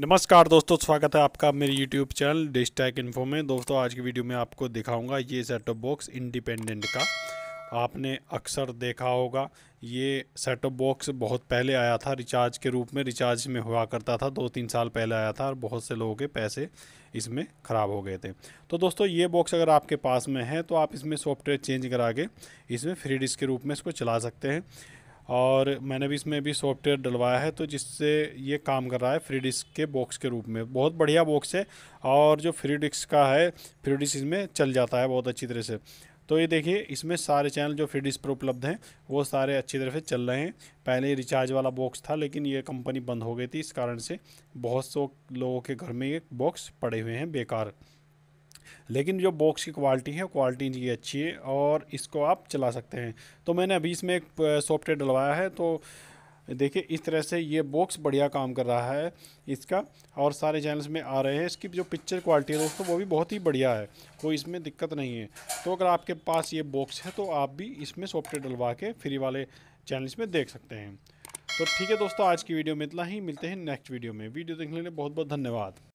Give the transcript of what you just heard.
नमस्कार दोस्तों स्वागत है आपका मेरे यूट्यूब चैनल डिस्टैक इन्फो में दोस्तों आज की वीडियो में आपको दिखाऊंगा ये सेट ऑफ बॉक्स इंडिपेंडेंट का आपने अक्सर देखा होगा ये ऑफ बॉक्स बहुत पहले आया था रिचार्ज के रूप में रिचार्ज में हुआ करता था दो तीन साल पहले आया था और बहुत से लोगों के पैसे इसमें ख़राब हो गए थे तो दोस्तों ये बॉक्स अगर आपके पास में है तो आप इसमें सॉफ्टवेयर चेंज करा के इसमें फ्री डिस्क के रूप में इसको चला सकते हैं और मैंने भी इसमें भी सॉफ्टवेयर डलवाया है तो जिससे ये काम कर रहा है फ्री डिस्क के बॉक्स के रूप में बहुत बढ़िया बॉक्स है और जो फ्री डिस्क का है फ्री डिस्क इसमें चल जाता है बहुत अच्छी तरह से तो ये देखिए इसमें सारे चैनल जो फ्री डिस्क पर उपलब्ध हैं वो सारे अच्छी तरह से चल रहे हैं पहले रिचार्ज वाला बॉक्स था लेकिन ये कंपनी बंद हो गई थी इस कारण से बहुत सौ लोगों के घर में ये बॉक्स पड़े हुए हैं बेकार लेकिन जो बॉक्स की क्वालिटी है क्वालिटी इनकी अच्छी है और इसको आप चला सकते हैं तो मैंने अभी इसमें एक सॉफ्टवेयर डलवाया है तो देखिए इस तरह से ये बॉक्स बढ़िया काम कर रहा है इसका और सारे चैनल्स में आ रहे हैं इसकी जो पिक्चर क्वालिटी है दोस्तों वो भी बहुत ही बढ़िया है कोई इसमें दिक्कत नहीं है तो अगर आपके पास ये बॉक्स है तो आप भी इसमें सॉफ्टवेयर डलवा के फ्री वाले चैनल्स में देख सकते हैं तो ठीक है दोस्तों आज की वीडियो में इतना ही मिलते हैं नेक्स्ट वीडियो में वीडियो देखने के लिए बहुत बहुत धन्यवाद